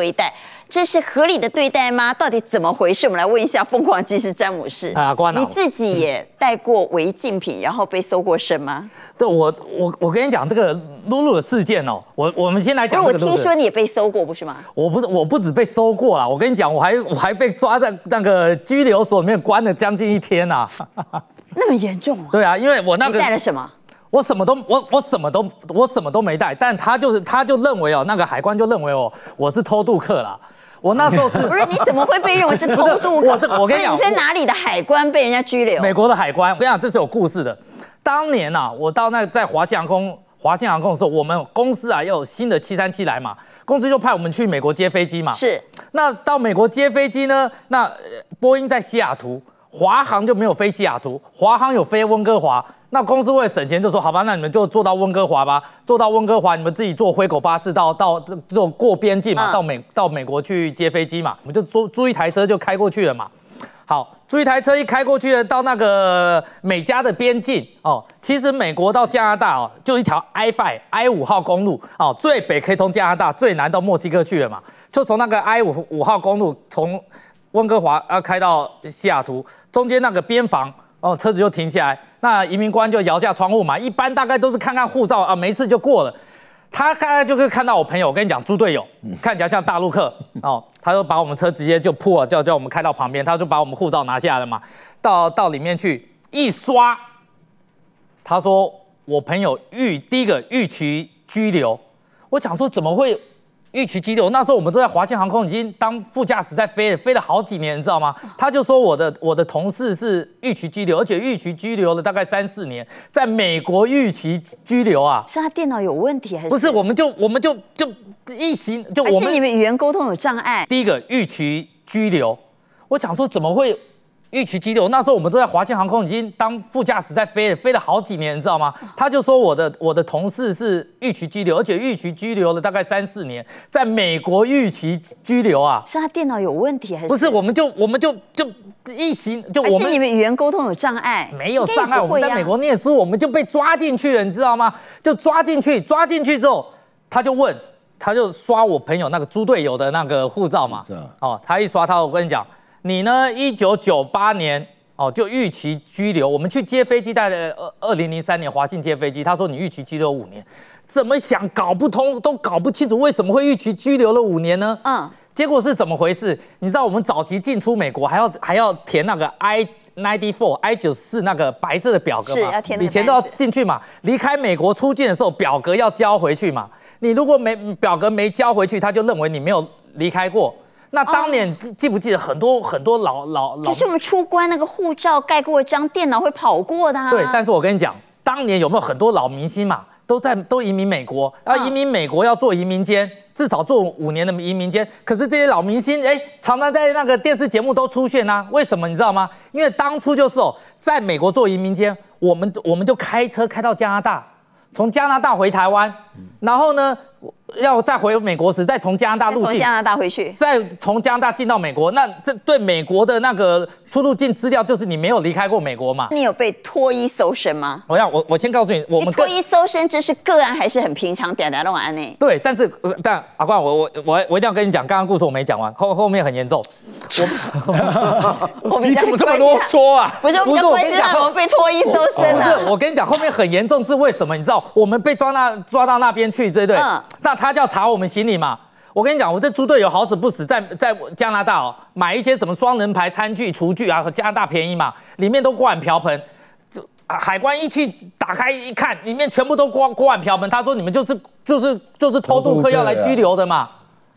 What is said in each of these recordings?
回带，这是合理的对待吗？到底怎么回事？我们来问一下疯狂技师詹姆士啊，你自己也带过违禁品，然后被搜过身吗？对我，我我跟你讲，这个露露的事件哦，我我们先来讲这个。我听说你也被搜过，不是吗？我不是，我不止被搜过了，我跟你讲，我还我还被抓在那个拘留所里面关了将近一天呐，那么严重啊？对啊，因为我那个带了什么？我什么都我我什么都我什么都没带，但他就是他就认为哦，那个海关就认为哦，我是偷渡客啦。我那时候是，不是你怎么会被认为是偷渡客？我这我跟你讲，在哪里的海关被人家拘留？美国的海关，我跟你讲，这是有故事的。当年呐，我到那在华航空华信航空的时候，我们公司啊要有新的七三七来嘛，公司就派我们去美国接飞机嘛。是。那到美国接飞机呢？那波音在西雅图，华航就没有飞西雅图，华航有飞温哥华。那公司为省钱就说好吧，那你们就坐到温哥华吧，坐到温哥华，你们自己坐灰狗巴士到到就过边境嘛，到美到美国去接飞机嘛，我们就租租一台车就开过去了嘛。好，租一台车一开过去到那个美加的边境哦，其实美国到加拿大哦，就一条 I five I 五号公路哦，最北可以通加拿大，最南到墨西哥去了嘛，就从那个 I 五五号公路从温哥华啊开到西雅图，中间那个边防。哦，车子就停下来，那移民官就摇下窗户嘛，一般大概都是看看护照啊，没事就过了。他大概就是看到我朋友，我跟你讲，猪队友，看起来像大陆客哦，他就把我们车直接就破，叫叫我们开到旁边，他就把我们护照拿下来了嘛，到到里面去一刷，他说我朋友预第一个预取拘留，我想说怎么会？预取拘留，那时候我们都在华信航空已经当副驾驶在飞了，飞了好几年，你知道吗？他就说我的我的同事是预取拘留，而且预取拘留了大概三四年，在美国预取拘留啊？是他电脑有问题还是？不是，我们就我们就就一行就我们。你们语言沟通有障碍？第一个预取拘留，我想说怎么会？预期拘留，那时候我们都在华信航空已经当副驾驶在飞了，飞了好几年，你知道吗？他就说我的我的同事是预期拘留，而且预期拘留了大概三四年，在美国预期拘留啊？是他电脑有问题还是？不是，我们就我们就就一行就我们是你们语言沟通有障碍？没有障碍，我们在美国念书，我们就被抓进去了，你知道吗？就抓进去，抓进去之后，他就问，他就刷我朋友那个猪队友的那个护照嘛？哦，他一刷他，我跟你讲。你呢？一九九八年哦，就逾期拘留。我们去接飞机，带的二二零零三年华信接飞机。他说你逾期拘留五年，怎么想搞不通，都搞不清楚为什么会逾期拘留了五年呢？嗯，结果是怎么回事？你知道我们早期进出美国还要还要填那个 I ninety four I 九四那个白色的表格嘛，以前都要进去嘛，离开美国出境的时候，表格要交回去嘛。你如果没表格没交回去，他就认为你没有离开过。那当年记不记得很多很多老老老？可是我们出关那个护照盖过章，电脑会跑过的啊。对，但是我跟你讲，当年有没有很多老明星嘛，都在都移民美国，要移民美国要做移民监，至少做五年的移民监。可是这些老明星哎，常常在那个电视节目都出现啊，为什么你知道吗？因为当初就是哦，在美国做移民监，我们我们就开车开到加拿大，从加拿大回台湾，然后呢？要再回美国时，再从加拿大入境，从加拿大回去，再从加拿大进到美国，那这对美国的那个出入境资料，就是你没有离开过美国嘛？你有被脱衣搜身吗？我要我我先告诉你，我们脱衣搜身，这是个案，还是很平常点的玩呢？对，但是但阿冠，我我我我一定要跟你讲，刚刚故事我没讲完，后后面很严重。我，你怎么这么啰嗦啊？不是，不是，我跟你讲，我被脱衣搜身了。不是，我跟你讲，后面很严重，是为什么？你知道，我们被抓那抓到那边去，对不对？那他就要查我们行李嘛？我跟你讲，我这猪队友好死不死，在在加拿大哦，买一些什么双人牌餐具、厨具啊，和加拿大便宜嘛，里面都锅碗瓢盆。就海关一去打开一看，里面全部都锅锅碗瓢盆。他说你们就是就是就是偷渡客要来拘留的嘛。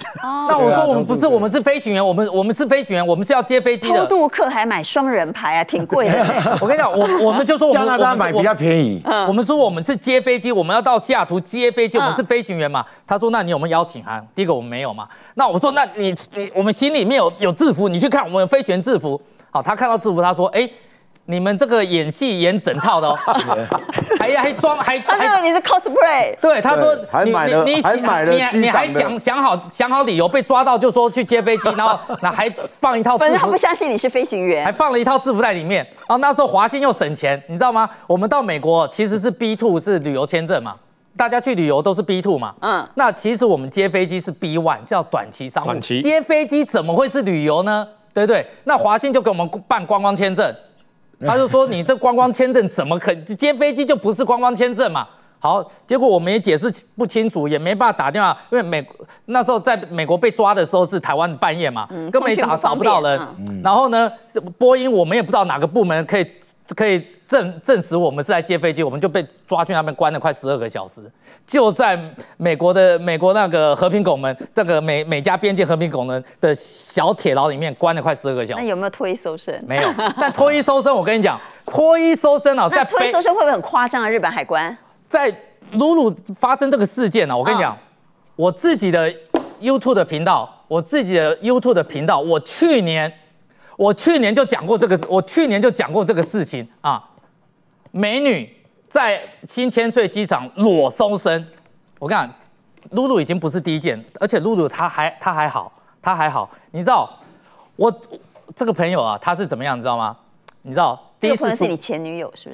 哦，那我说我们不是，我们是飞行员，我们我们是飞行员，我们是要接飞机的。渡客还买双人牌啊，挺贵的。我跟你讲，我我们就说我们让他买比较便宜。我们说我们是接飞机，我们要到西雅图接飞机，我们是飞行员嘛。他说，那你有没有邀请函？第一个我们没有嘛。那我说，那你你我们心里面有有制服，你去看我们飞员制服。好，他看到制服，他说，哎。你们这个演戏演整套的哦，还还装还，他认为你是 cosplay。对，他说你你你还买了你还想想好想好理由，被抓到就说去接飞机，然后那还放一套反正他不相信你是飞行员，还放了一套制服在里面。然后那时候华兴又省钱，你知道吗？我们到美国其实是 B two 是旅游签证嘛，大家去旅游都是 B two 嘛，嗯。那其实我们接飞机是 B one，叫短期商务。短期。接飞机怎么会是旅游呢？对不对？那华信就给我们办观光签证。他就说：“你这观光签证怎么可接飞机就不是观光签证嘛？”好，结果我们也解释不清楚，也没法打电话，因为美那时候在美国被抓的时候是台湾半夜嘛，根本也打找不到人。然后呢，波音我们也不知道哪个部门可以可以。证证实我们是在借飞机，我们就被抓去那边关了快十二个小时，就在美国的美国那个和平拱门，这个美美加边境和平拱门的小铁牢里面关了快十二个小时。那有没有脱衣搜身？没有。但脱衣搜身，我跟你讲，脱衣搜身啊，在脱衣搜身会不会很夸张啊？日本海关在鲁鲁发生这个事件呢，我跟你讲，我自己的 YouTube 的频道，我自己的 YouTube 的频道，我去年我去年就讲过这个，我去年就讲过这个事情啊。美女在新千岁机场裸搜身，我讲，露露已经不是第一件，而且露露她还她还好，她还好，你知道，我这个朋友啊，他是怎么样，你知道吗？你知道第一次是你前女友，是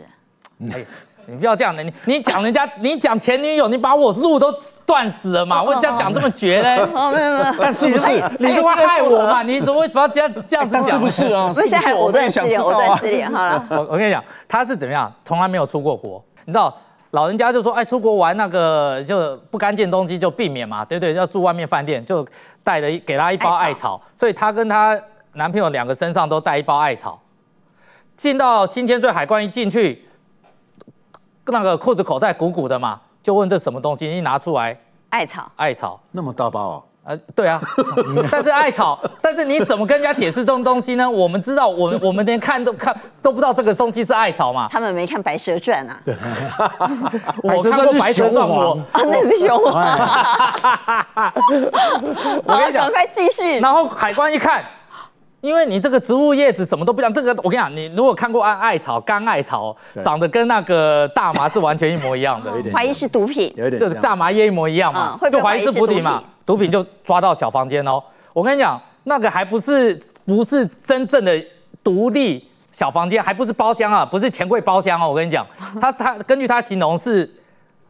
不是？你不要这样的，你你讲人家，你讲前女友，你把我路都断死了嘛？我这样讲这么绝嘞？没 有没有。但是不是？你是为害我嘛？你么为什么要这样这样子讲？是不是啊？我现我再解释，我再解释好了。我 我跟你讲，他是怎么样，从来没有出过国。你知道老人家就说，哎，出国玩那个就不干净东西就避免嘛，对不对？要住外面饭店就带着给他一包艾草，所以他跟他男朋友两个身上都带一包艾草，进到青天最海关一进去。那个裤子口袋鼓鼓的嘛，就问这什么东西，一拿出来，艾草，艾草那么大包啊，呃，对啊，但是艾草，但是你怎么跟人家解释这种东西呢？我们知道，我们我们连看都看都不知道这个东西是艾草嘛，他们没看《白蛇传》啊，我看过《白蛇传》啊，那是《熊 我跟你讲，快继续，然后海关一看。因为你这个植物叶子什么都不像，这个我跟你讲，你如果看过艾草干艾草，长得跟那个大麻是完全一模一样的，怀疑是毒品，有点，就是大麻叶一模一样嘛，就怀疑是毒品嘛，毒品就抓到小房间哦。我跟你讲，那个还不是不是真正的独立小房间，还不是包厢啊，不是钱柜包厢啊。我跟你讲，他他根据他形容是。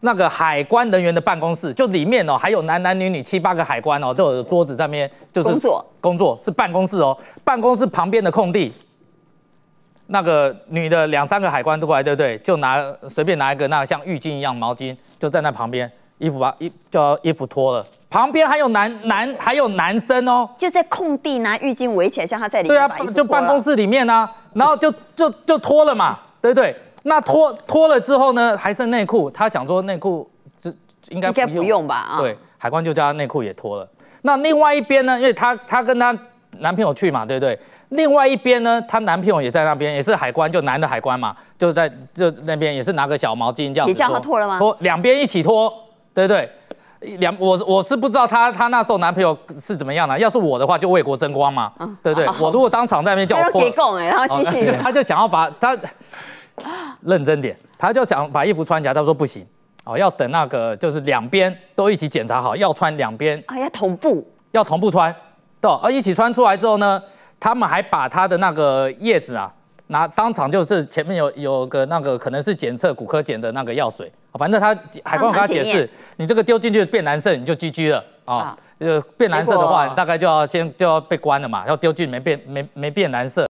那个海关人员的办公室，就里面哦，还有男男女女七八个海关哦，都有桌子上面就是工作工作是办公室哦，办公室旁边的空地，那个女的两三个海关都过来，对不对？就拿随便拿一个那个像浴巾一样毛巾，就站在旁边，衣服把衣叫衣服脱了。旁边还有男男还有男生哦，就在空地拿浴巾围起来，像他在里对啊，就办公室里面啊，然后就就就脱了嘛，对不对？那脱脱了之后呢？还剩内裤，他想说内裤这应该不用吧？对，海关就叫他内裤也脱了。那另外一边呢？因为他他跟他男朋友去嘛，对不对？另外一边呢，她男朋友也在那边，也是海关，就男的海关嘛，就在就那边也是拿个小毛巾这样子。你叫他脱了吗？脱两边一起脱，对不对？两我我是不知道她她那时候男朋友是怎么样了。要是我的话，就为国争光嘛，对不对？我如果当场在那边叫脱，给然继续。他就想要把他。认真点，他就想把衣服穿起来，他说不行，哦，要等那个就是两边都一起检查好，要穿两边，啊，要同步，要同步穿，对，而一起穿出来之后呢，他们还把他的那个叶子啊，拿当场就是前面有有个那个可能是检测骨科检的那个药水，反正他海关跟他解释，你这个丢进去变蓝色你就 GG 了啊，呃变蓝色的话大概就要先就要被关了嘛，要丢进去没变没没变蓝色。